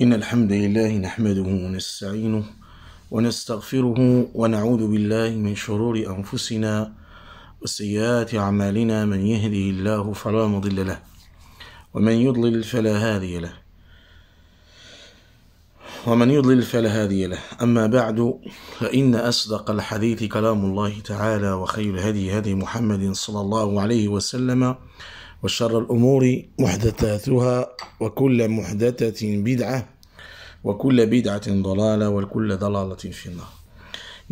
إن الحمد لله نحمده ونستعينه ونستغفره ونعوذ بالله من شرور أنفسنا وسيئات أعمالنا من يهده الله فلا مضل له ومن يضلل فلا هادي له ومن يضلل فلا هادي له أما بعد فإن أصدق الحديث كلام الله تعالى وخير الهدي هدي محمد صلى الله عليه وسلم وشر الأمور محدثاتها وكل محدثة بدعة وكل بدعة ضلالة وكل ضلالة في النار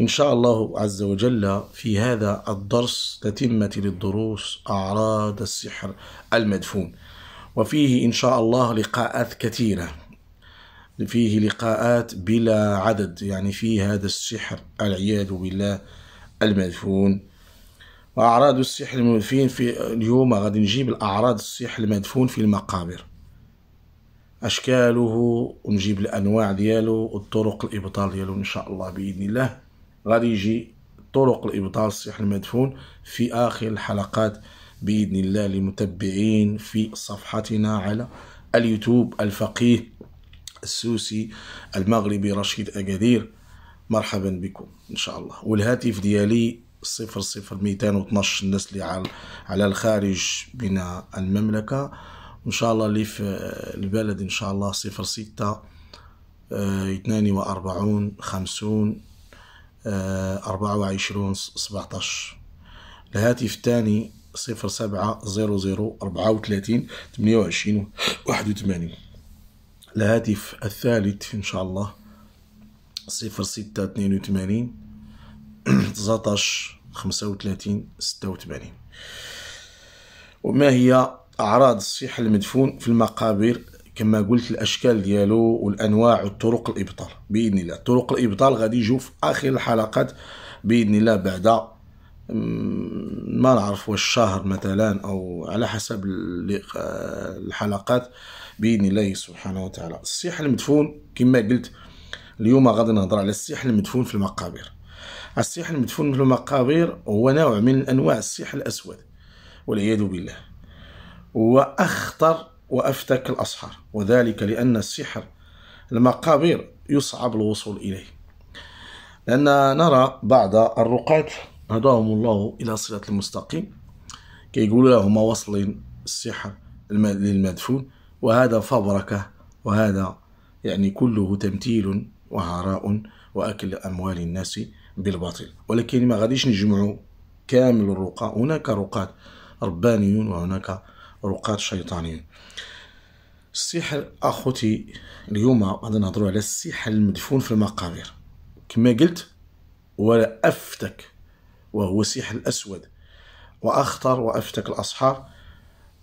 إن شاء الله عز وجل في هذا الدرس تتمة للدروس أعراض السحر المدفون وفيه إن شاء الله لقاءات كثيرة فيه لقاءات بلا عدد يعني في هذا السحر العياذ بالله المدفون وأعراض السحر المدفون في اليوم غادي نجيب الأعراض السحر المدفون في المقابر أشكاله ونجيب الأنواع ديالو والطرق الإبطال ديالو إن شاء الله بإذن الله غادي يجي طرق الإبطال السحر المدفون في آخر الحلقات بإذن الله للمتبعين في صفحتنا على اليوتيوب الفقيه السوسي المغربي رشيد أكادير مرحبا بكم إن شاء الله والهاتف ديالي صفر صفر ميتين واتناش الناس اللي على على الخارج من المملكة وإن شاء الله اللي في البلد إن شاء الله صفر ستة آه، اثنان وأربعون خمسون آه، أربعة وعشرون سبعتاش الهاتف الثاني صفر سبعة زيرو زيرو أربعة وثلاثين ثمانية وعشرين واحد وثمانين الهاتف الثالث إن شاء الله صفر ستة اثنين وثمانين 19 35 86 وما هي أعراض الصحة المدفون في المقابر كما قلت الاشكال ديالو والانواع والطرق الابطال باذن الله طرق الابطال غادي يجوا في اخر الحلقات باذن الله بعد ما نعرف واش شهر مثلا او على حسب الحلقات باذن الله سبحانه وتعالى السيح المدفون كما قلت اليوم غادي نهضر على السيح المدفون في المقابر الصيح المدفون في المقابر هو نوع من أنواع الصيح الأسود والعياذ بالله وأخطر وأفتك الأسحار وذلك لأن السحر المقابر يصعب الوصول إليه لأن نرى بعض الرقاة هداهم الله إلى صراط المستقيم كيقول كي لهم واصلين السحر للمدفون وهذا فبركة وهذا يعني كله تمثيل وهراء وأكل أموال الناس بالباطل ولكن ما غاديش نجمعوا كامل الرقى هناك رقاة ربانيون وهناك رقاة شيطانيون السحر اخوتي اليوم غادي نهضروا على السحر المدفون في المقابر كما قلت ولا افتك وهو السحر الاسود واخطر وافتك الاصحاب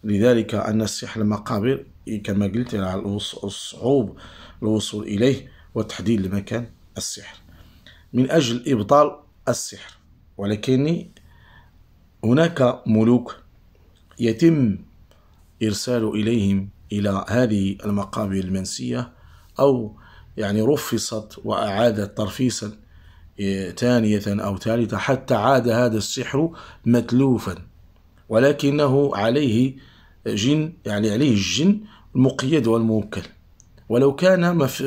لذلك ان السحر المقابر كما قلت على الصعوب الوصول اليه وتحديد المكان السحر من أجل إبطال السحر ولكن هناك ملوك يتم إرسال إليهم إلى هذه المقابر المنسية أو يعني رفصت وأعادت ترفيصا آه، ثانية أو ثالثة حتى عاد هذا السحر متلوفا ولكنه عليه جن يعني عليه الجن المقيد والموكل ولو كان مف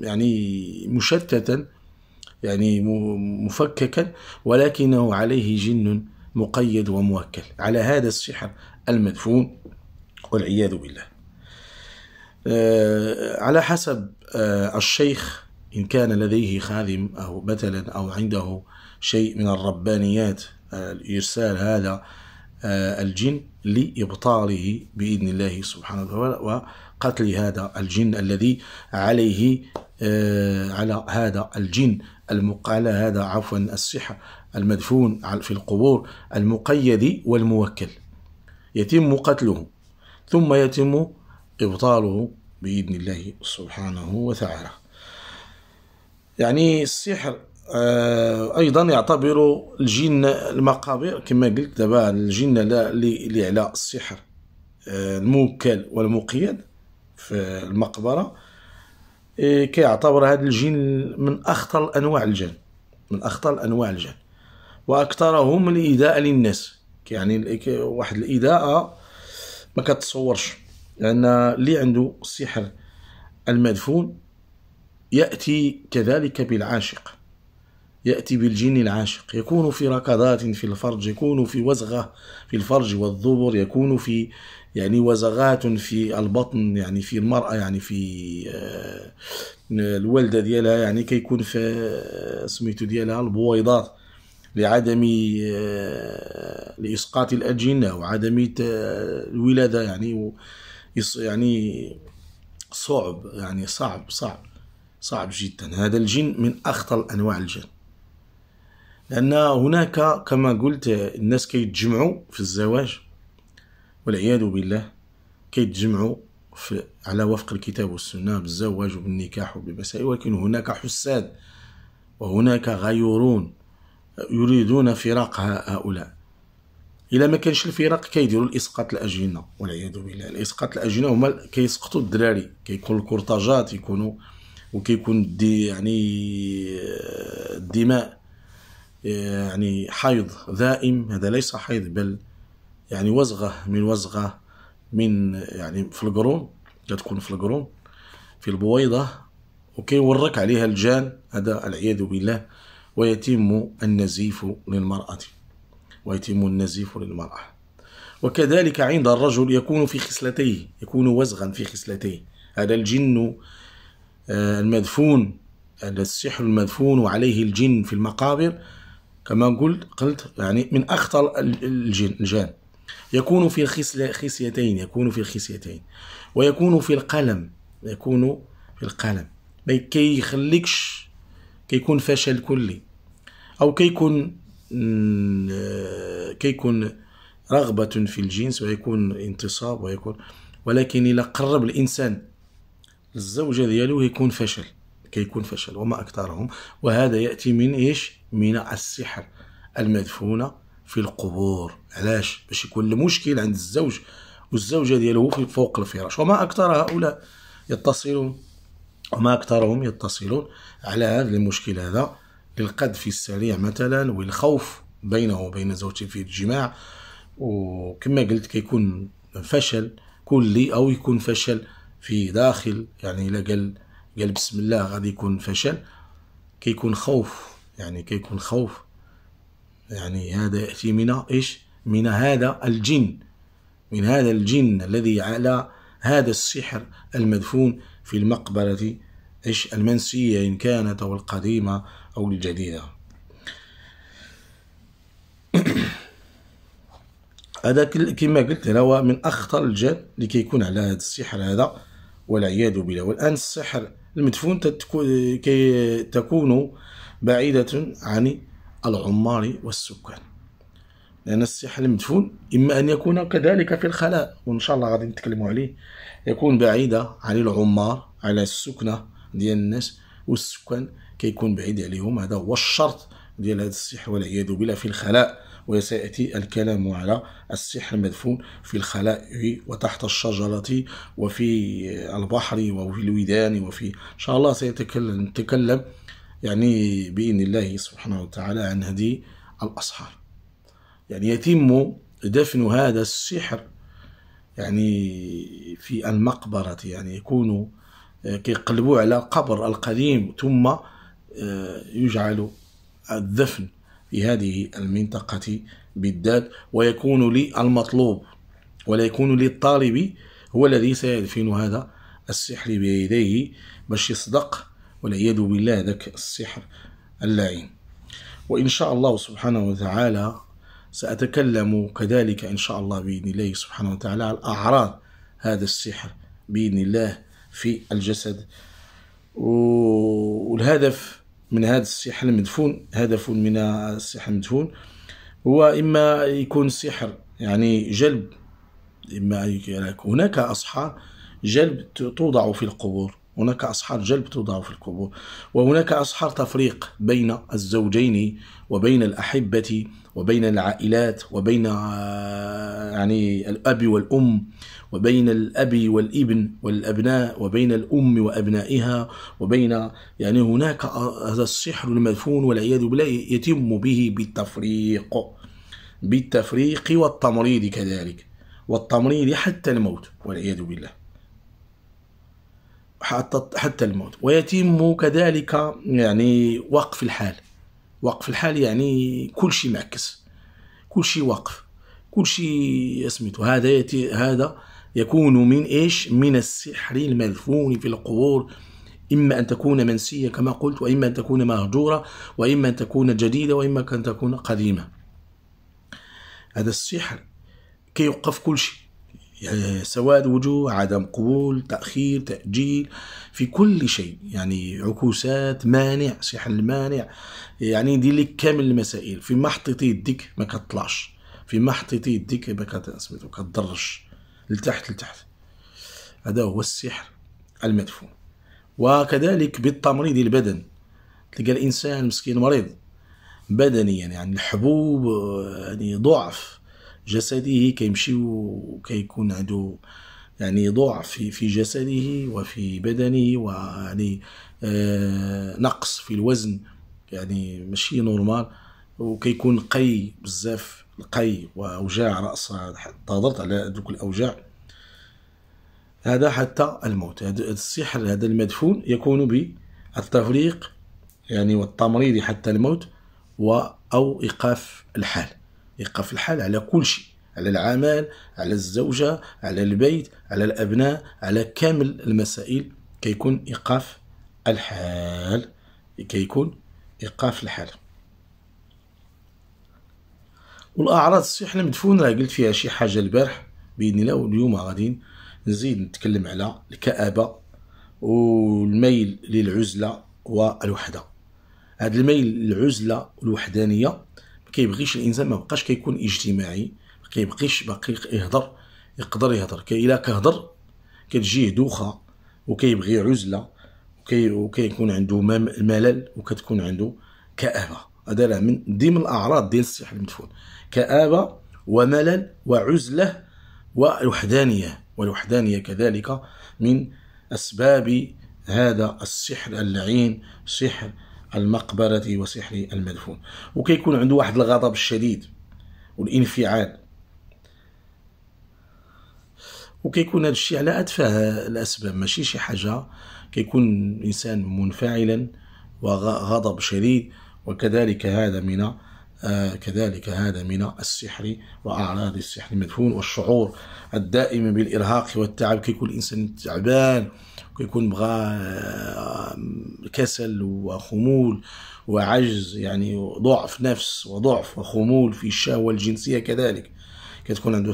يعني مشتتا يعني مفككا ولكنه عليه جن مقيد وموكل على هذا السحر المدفون والعياذ بالله آه، على حسب آه، الشيخ إن كان لديه خادم أو مثلا أو عنده شيء من الربانيات إرسال هذا آه، الجن لإبطاله بإذن الله سبحانه وتعالى وقتل هذا الجن الذي عليه آه، على هذا الجن المقال هذا عفوا السحر المدفون في القبور المقيد والموكل يتم قتله ثم يتم إبطاله بإذن الله سبحانه وتعالى يعني السحر آه، ايضا يعتبر الجن المقابر كما قلت دابا الجن اللي على السحر آه، الموكل والمقيد في المقبره إيه، كيعتبر هذا الجن من أخطر أنواع الجن من أخطر أنواع الجن وأكثرهم الإيذاء للناس يعني واحد الإيذاء ما كتصورش لأن اللي عنده السحر المدفون يأتي كذلك بالعاشق يأتي بالجن العاشق يكون في ركضات في الفرج يكون في وزغة في الفرج والظبر يكون في يعني وزغات في البطن يعني في المرأة يعني في آه، الوالدة ديالها يعني كيكون في آه، سميتو ديالها البويضات لعدم آه، لإسقاط الأجنة وعدم الولادة يعني يعني صعب يعني صعب صعب صعب جدا هذا الجن من أخطر أنواع الجن لأن هناك كما قلت الناس كيتجمعوا في الزواج والعياذ بالله كيتجمعوا على وفق الكتاب والسنة بالزواج وبالنكاح وبالمسائل ولكن هناك حساد وهناك غيورون يريدون فراق هؤلاء إلا ما كانش الفراق كيديروا الإسقاط الأجنة والعياذ بالله الإسقاط الأجنة هما كيسقطوا الدراري كيكون الكورتاجات يكونوا وكيكون دي يعني الدماء آه، آه، يعني حيض دائم هذا ليس حيض بل يعني وزغة من وزغة من يعني في القرون كتكون في القرون في البويضة وكيورك عليها الجان هذا العياذ بالله ويتم النزيف للمرأة ويتم النزيف للمرأة وكذلك عند الرجل يكون في خصلتيه يكون وزغا في خصلتيه هذا الجن آه، المدفون هذا السحر المدفون وعليه الجن في المقابر كما قلت قلت يعني من أخطر الجن الجان يكون في الخصيتين يكون في الخصيتين ويكون في القلم يكون في القلم ما كيخليكش كيكون فشل كلي او كيكون آه، كيكون رغبة في الجنس ويكون انتصاب ويكون ولكن إلى قرب الإنسان الزوجة ديالو يكون فشل كيكون فشل وما أكثرهم وهذا يأتي من إيش من السحر المدفونة في القبور علاش باش يكون المشكل عند الزوج والزوجة ديالو في فوق الفراش وما أكثر هؤلاء يتصلون وما أكثرهم يتصلون على هذا المشكل هذا للقذف السريع مثلا والخوف بينه وبين زوجته في الجماع وكما قلت كيكون فشل كلي أو يكون فشل في داخل يعني إلا قال قال بسم الله غادي يكون فشل كيكون خوف يعني كيكون خوف يعني هذا يأتي من إيش من هذا الجن من هذا الجن الذي على هذا السحر المدفون في المقبرة إيش المنسية إن كانت أو القديمة أو الجديدة هذا كما قلت هو من أخطر الجن لكي يكون على هذا السحر هذا والعياذ بالله والآن السحر المدفون تكون بعيدة عن العمار والسكان لأن السحر المدفون إما أن يكون كذلك في الخلاء وإن شاء الله غادي نتكلموا عليه يكون بعيدة على العمار على السكنة ديال الناس والسكان كيكون بعيد عليهم هذا هو الشرط ديال هذا السحر والعياذ بالله في الخلاء وسيأتي الكلام على السحر المدفون في الخلاء وتحت الشجرة وفي البحر وفي الودان وفي إن شاء الله سيتكلم نتكلم يعني بإذن الله سبحانه وتعالى عن هدي الأصحاب يعني يتم دفن هذا السحر يعني في المقبرة يعني يكون آه، يقلبوا على القبر القديم ثم آه، يجعل الدفن في هذه المنطقة بالذات ويكون للمطلوب ولا يكون للطالب هو الذي سيدفن هذا السحر بيديه باش يصدق والعياذ بالله ذاك السحر اللعين وإن شاء الله سبحانه وتعالى سأتكلم كذلك إن شاء الله بإذن الله سبحانه وتعالى على أعراض هذا السحر بإذن الله في الجسد والهدف من هذا السحر المدفون هدف من السحر المدفون هو إما يكون سحر يعني جلب إما هناك أصحاب جلب توضع في القبور هناك أسحار جلب توضع في القبور وهناك أسحار تفريق بين الزوجين وبين الأحبة وبين العائلات وبين آه، يعني الأب والأم وبين الأب والابن والأبناء وبين الأم وأبنائها وبين يعني هناك آه، هذا السحر المدفون والعياذ بالله يتم به بالتفريق بالتفريق والتمريض كذلك والتمريض حتى الموت والعياذ بالله حتى الموت ويتم كذلك يعني وقف الحال وقف الحال يعني كل شيء معكس كل شيء وقف كل شيء اسميتو هذا يتي هذا يكون من ايش من السحر المدفون في القبور إما أن تكون منسية كما قلت وإما أن تكون مهجورة وإما أن تكون جديدة وإما أن تكون قديمة هذا السحر كيوقف كل شيء يعني سواد وجوه عدم قبول تأخير تأجيل في كل شيء يعني عكوسات مانع صح المانع يعني دي لك كامل المسائل في محطة يدك ما كتطلعش في محطة يدك ما كتثبت وكتضرش إيه لتحت لتحت هذا هو السحر المدفون وكذلك بالتمريض البدن تلقى الانسان مسكين مريض بدنيا يعني الحبوب آه، يعني ضعف جسده كيمشي وكيكون عنده يعني ضعف في في جسده وفي بدنه ويعني آه نقص في الوزن يعني ماشي نورمال وكيكون قي بزاف القي واوجاع راس حتى ضغط على دوك الاوجاع هذا حتى الموت هذا السحر هذا المدفون يكون بالتفريق يعني والتمريض حتى الموت أو إيقاف الحال يقف الحال على كل شيء على العمل على الزوجة على البيت على الأبناء على كامل المسائل كيكون إيقاف الحال كيكون إيقاف الحال والأعراض حنا المدفونة راه قلت فيها شي حاجة البارح بإذن الله واليوم غادي نزيد نتكلم على الكآبة والميل للعزلة والوحدة هاد الميل للعزلة والوحدانية كيبغيش الانسان ما بقاش كيكون اجتماعي ما كيبقيش باقي يهضر يقدر يهضر كي الا كهضر كتجيه دوخه وكيبغي عزله وكي وكيكون عنده ملل وكتكون عنده كآبة هذا راه من ضمن الأعراض ديال السحر المدفون كآبة وملل وعزلة والوحدانية والوحدانية كذلك من أسباب هذا السحر اللعين سحر المقبرة وسحر المدفون وكيكون عنده واحد الغضب الشديد والانفعال وكيكون هذا الشيء على اتفه الاسباب ماشي شي حاجه كيكون الانسان منفعلا وغضب شديد وكذلك هذا من آه كذلك هذا من السحر واعراض السحر المدفون والشعور الدائم بالارهاق والتعب كيكون الانسان تعبان يكون بغى آه، كسل وخمول وعجز يعني ضعف نفس وضعف وخمول في الشهوة الجنسية كذلك كتكون عنده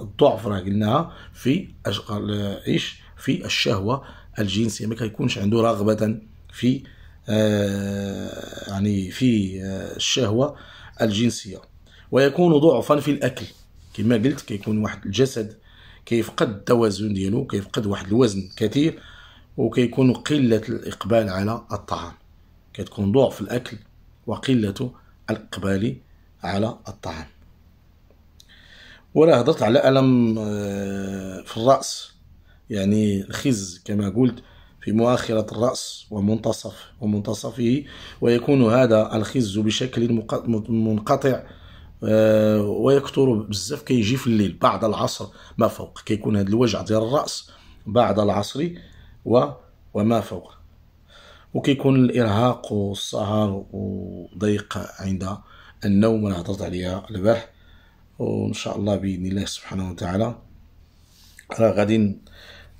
الضعف راه قلناها في ايش في الشهوة الجنسية ما كيكونش عنده رغبة في آه، يعني في آه، الشهوة الجنسية ويكون ضعفا في الأكل كما قلت كيكون واحد الجسد كيفقد التوازن ديالو كيفقد واحد الوزن كثير وكيكون قلة الإقبال على الطعام كتكون ضعف الأكل وقلة الإقبال على الطعام ولا هضرت على ألم آه، في الرأس يعني الخز كما قلت في مؤخرة الرأس ومنتصف ومنتصفه ويكون هذا الخز بشكل منقطع آه، ويكثر بزاف كيجي في الليل بعد العصر ما فوق كيكون هذا الوجع ديال الرأس بعد العصر و وما فوق وكيكون الارهاق والسهر وضيق عند النوم انا هضرت عليها البارح وان شاء الله باذن الله سبحانه وتعالى راه غادي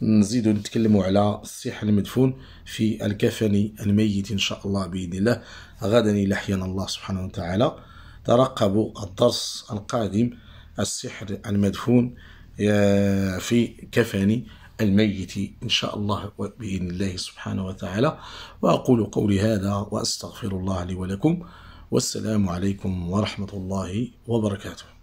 نزيدو نتكلموا على الصحة المدفون في الكفن الميت ان شاء الله باذن الله غدا الى حيانا الله سبحانه وتعالى ترقبوا الدرس القادم السحر المدفون آه، في كفن الميت إن شاء الله بإذن الله سبحانه وتعالى وأقول قولي هذا وأستغفر الله لي ولكم والسلام عليكم ورحمة الله وبركاته